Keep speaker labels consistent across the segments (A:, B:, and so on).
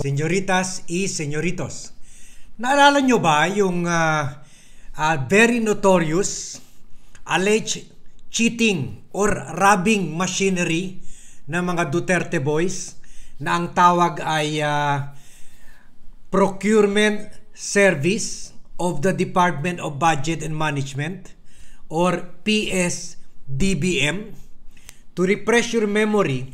A: señoritas y señoritos. Naalala nyo ba yung uh, uh, very notorious alleged cheating or robbing machinery ng mga Duterte boys na ang tawag ay uh, Procurement Service of the Department of Budget and Management or PSDBM. To refresh your memory,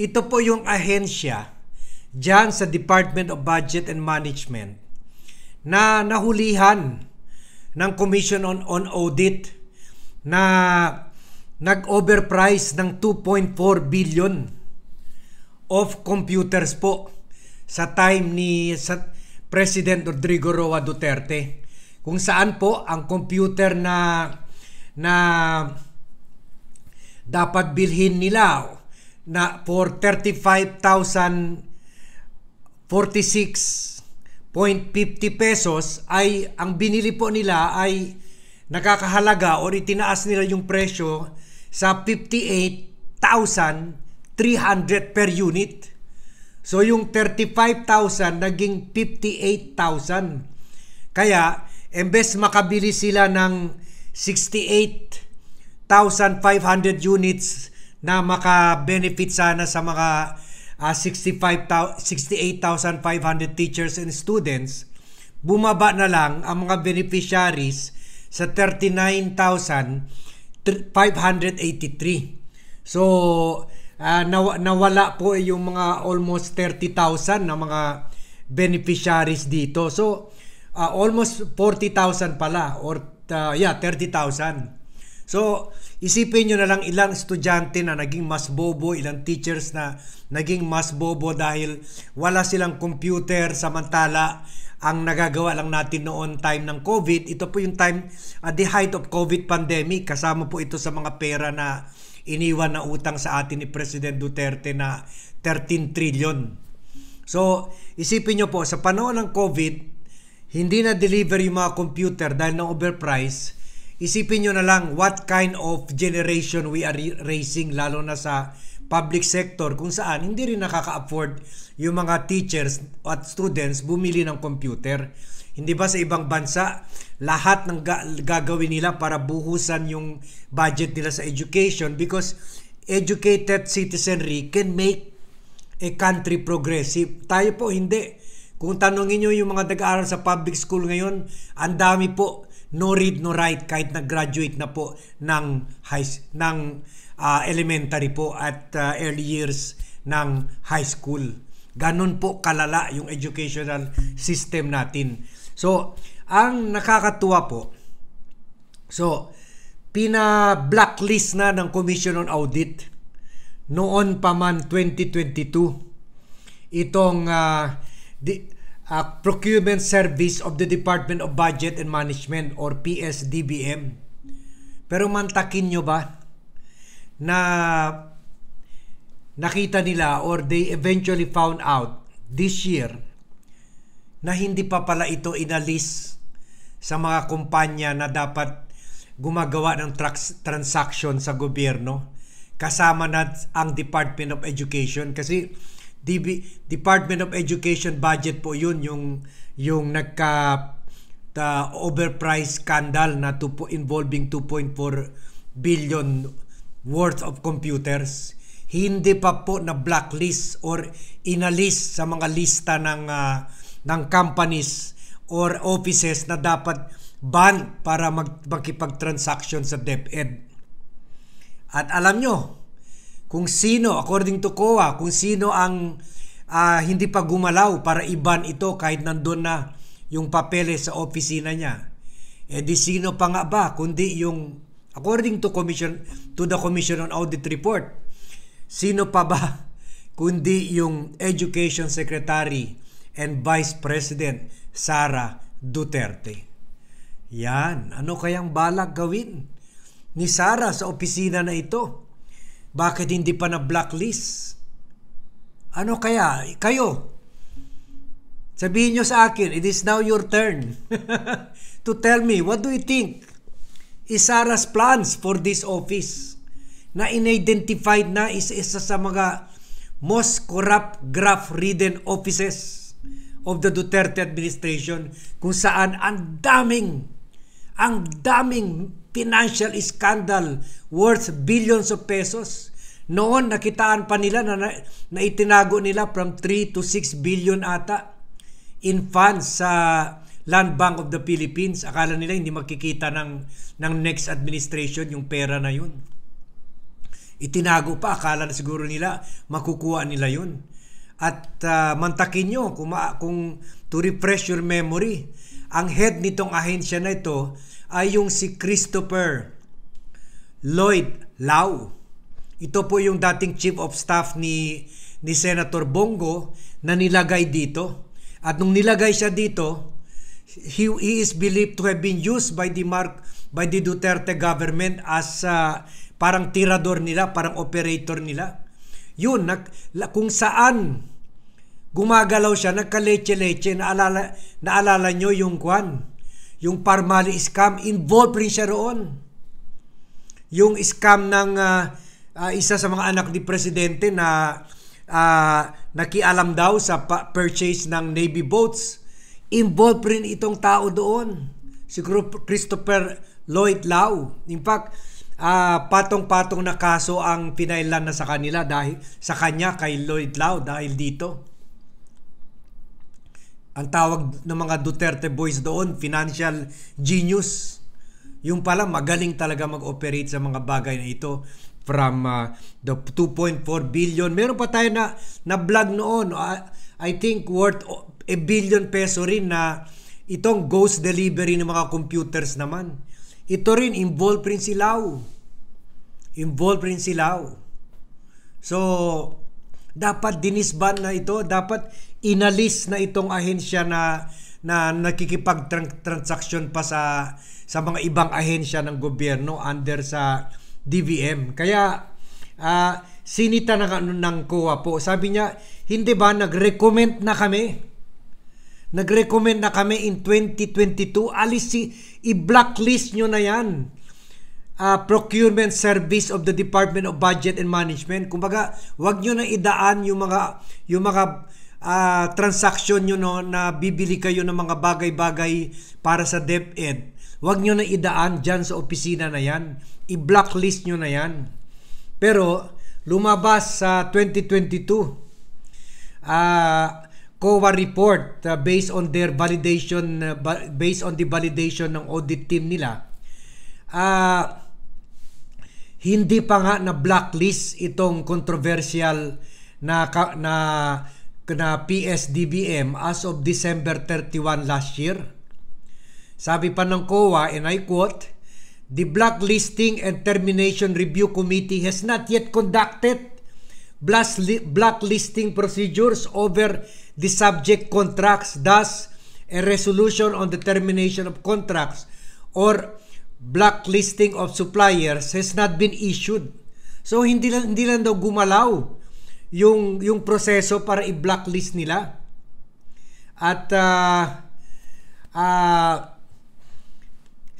A: ito po yung ahensya dyan sa Department of Budget and Management na nahulihan ng Commission on, on Audit na nag-overprice ng 2.4 billion of computers po sa time ni sa President Rodrigo Roa Duterte kung saan po ang computer na na dapat bilhin nila na for 35,000 46.50 pesos ay ang binili po nila ay nakakahalaga o itinaas nila yung presyo sa 58,300 per unit. So yung 35,000 naging 58,000. Kaya embes makabili sila ng 68,500 units na maka-benefit sana sa mga uh, ah, 68,500 teachers and students, bumaba na lang ang mga beneficiaries sa 39,583. So, uh, ah, naw- nawala po yung mga almost 30,000 na mga beneficiaries dito. So, uh, almost 40,000 pala or uh, yeah, 30,000 So, isipin nyo na lang ilang estudyante na naging mas bobo, ilang teachers na naging mas bobo dahil wala silang computer samantala ang nagagawa lang natin noon time ng COVID. Ito po yung time at the height of COVID pandemic. Kasama po ito sa mga pera na iniwan na utang sa atin ni President Duterte na 13 trillion. So, isipin nyo po, sa panahon ng COVID, hindi na deliver yung mga computer dahil na overprice Isipin nyo na lang what kind of generation we are raising lalo na sa public sector kung saan hindi rin nakaka-afford yung mga teachers at students bumili ng computer. Hindi ba sa ibang bansa lahat ng ga- gagawin nila para buhusan yung budget nila sa education because educated citizenry can make a country progressive. Tayo po hindi. Kung tanongin nyo yung mga nag-aaral sa public school ngayon, ang dami po no read no write kahit nag-graduate na po ng high ng uh, elementary po at uh, early years ng high school. Ganon po kalala yung educational system natin. So, ang nakakatuwa po, so, pina-blacklist na ng Commission on Audit noon pa man 2022 itong uh, di, uh, Procurement Service of the Department of Budget and Management or PSDBM. Pero mantakin nyo ba na nakita nila or they eventually found out this year na hindi pa pala ito inalis sa mga kumpanya na dapat gumagawa ng trans- transaction sa gobyerno kasama na ang Department of Education kasi DB, Department of Education budget po yun yung yung nagka uh, overprice scandal na to, po involving 2.4 billion worth of computers hindi pa po na blacklist or inalist sa mga lista ng uh, ng companies or offices na dapat ban para mag, makipag-transaction sa DepEd. At alam nyo, kung sino, according to COA, kung sino ang uh, hindi pa gumalaw para iban ito kahit nandun na yung papeles sa opisina niya. E di sino pa nga ba kundi yung according to commission to the Commission on Audit Report, sino pa ba kundi yung Education Secretary and Vice President Sara Duterte. Yan, ano kayang balak gawin ni Sara sa opisina na ito? Bakit hindi pa na-blacklist? Ano kaya? Kayo, sabihin nyo sa akin, it is now your turn to tell me, what do you think is Sarah's plans for this office na inidentified na is isa sa mga most corrupt, graft-ridden offices of the Duterte administration kung saan ang daming ang daming financial scandal worth billions of pesos. Noon nakitaan pa nila na, na, itinago nila from 3 to 6 billion ata in funds sa Land Bank of the Philippines. Akala nila hindi makikita ng, ng next administration yung pera na yun. Itinago pa, akala na siguro nila makukuha nila yun. At uh, mantakin nyo kung, kung to refresh your memory, ang head nitong ahensya na ito ay yung si Christopher Lloyd Lau. Ito po yung dating chief of staff ni ni Senator Bongo na nilagay dito. At nung nilagay siya dito, he, he is believed to have been used by the Mark by the Duterte government as uh, parang tirador nila, parang operator nila. Yun, nag, kung saan Gumagalaw siya, nagkaleche-leche. Naalala, naalala nyo yung kwan? Yung Parmali scam, involved rin siya roon. Yung scam ng uh, uh, isa sa mga anak ni Presidente na uh, nakialam daw sa purchase ng Navy boats. Involved rin itong tao doon. si Christopher Lloyd Lau. In fact, uh, patong-patong na kaso ang pinailan na sa kanila dahil sa kanya kay Lloyd Lau dahil dito. Ang tawag ng mga Duterte boys doon, financial genius. Yung pala magaling talaga mag-operate sa mga bagay na ito from uh, the 2.4 billion. Meron pa tayo na na vlog noon. Uh, I think worth a billion peso rin na itong ghost delivery ng mga computers naman. Ito rin involved rin silaw. Involved rin silaw. So dapat dinisban na ito, dapat inalis na itong ahensya na na nakikipag-transaction pa sa sa mga ibang ahensya ng gobyerno under sa DVM. Kaya uh, sinita na ng, ng COA po. Sabi niya, hindi ba nag-recommend na kami? Nag-recommend na kami in 2022. Alis si, i-blacklist nyo na yan. Uh, procurement service of the Department of Budget and Management. Kumbaga, wag nyo na idaan yung mga yung mga uh, ah, transaction nyo no, na bibili kayo ng mga bagay-bagay para sa DepEd, huwag nyo na idaan dyan sa opisina na yan. I-blacklist nyo na yan. Pero lumabas sa 2022 uh, ah, COA report uh, based on their validation uh, based on the validation ng audit team nila. Uh, hindi pa nga na blacklist itong controversial na na na PSDBM as of December 31 last year. Sabi pa ng COA, and I quote, The Blacklisting and Termination Review Committee has not yet conducted blacklisting procedures over the subject contracts, thus a resolution on the termination of contracts or blacklisting of suppliers has not been issued. So hindi lang, hindi lang daw gumalaw yung yung proseso para i-blacklist nila. At uh, uh,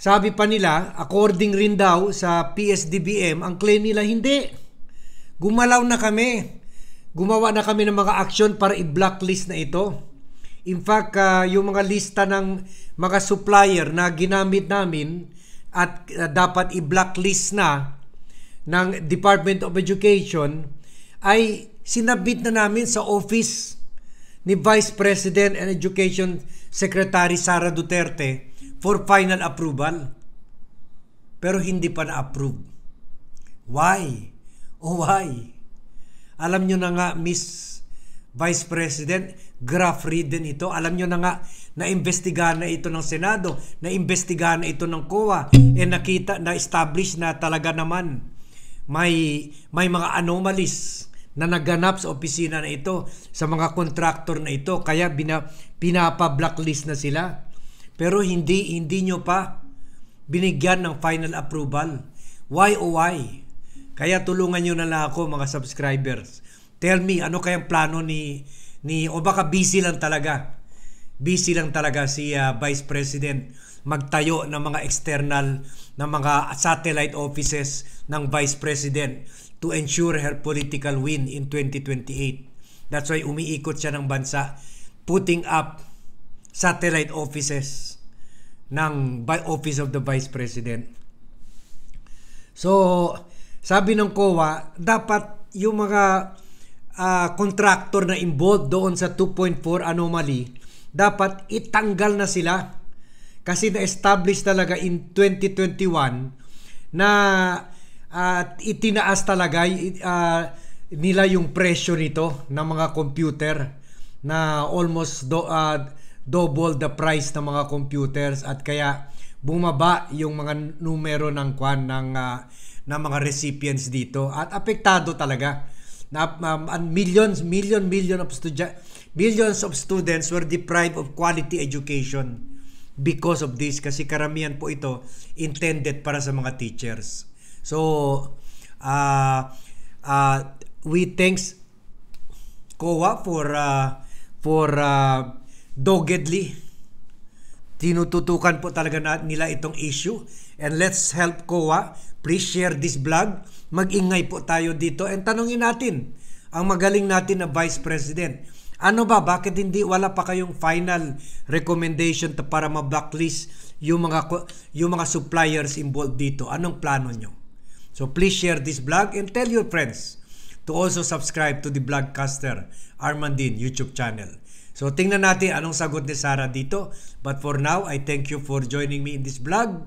A: sabi pa nila, according rin daw sa PSDBM, ang claim nila hindi. Gumalaw na kami. Gumawa na kami ng mga action para i-blacklist na ito. In fact, uh, yung mga lista ng mga supplier na ginamit namin at uh, dapat i-blacklist na ng Department of Education ay sinabit na namin sa office ni Vice President and Education Secretary Sara Duterte for final approval. Pero hindi pa na-approve. Why? Oh why? Alam nyo na nga, Miss Vice President, graph read ito. Alam nyo na nga, naimbestigahan na ito ng Senado, naimbestigahan na ito ng COA, eh nakita, na-establish na talaga naman may, may mga anomalies na naganap sa opisina na ito, sa mga contractor na ito, kaya bina, pinapa-blacklist na sila. Pero hindi, hindi nyo pa binigyan ng final approval. Why oh why? Kaya tulungan nyo na lang ako mga subscribers. Tell me, ano kayang plano ni, ni o baka busy lang talaga. Busy lang talaga si uh, Vice President magtayo ng mga external ng mga satellite offices ng Vice President to ensure her political win in 2028. That's why umiikot siya ng bansa putting up satellite offices ng by Office of the Vice President. So, sabi ng COA, dapat yung mga uh, contractor na involved doon sa 2.4 anomaly, dapat itanggal na sila kasi na-establish talaga in 2021 na uh, itinaas talaga uh, nila yung presyo nito ng mga computer na almost do, uh, double the price ng mga computers at kaya bumaba yung mga numero ng kwan ng uh, ng mga recipients dito at apektado talaga na um, millions million million of students millions of students were deprived of quality education because of this kasi karamihan po ito intended para sa mga teachers. So, uh, uh, we thanks COA for uh, for uh, doggedly tinututukan po talaga nila itong issue and let's help COA please share this vlog magingay po tayo dito and tanungin natin ang magaling natin na Vice President ano ba? Bakit hindi wala pa kayong final recommendation para ma-blacklist yung mga yung mga suppliers involved dito? Anong plano nyo? So please share this vlog and tell your friends to also subscribe to the Vlogcaster Armandine YouTube channel. So tingnan natin anong sagot ni Sarah dito. But for now, I thank you for joining me in this vlog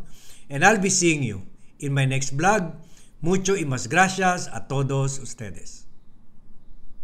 A: and I'll be seeing you in my next vlog. Mucho y mas gracias a todos ustedes.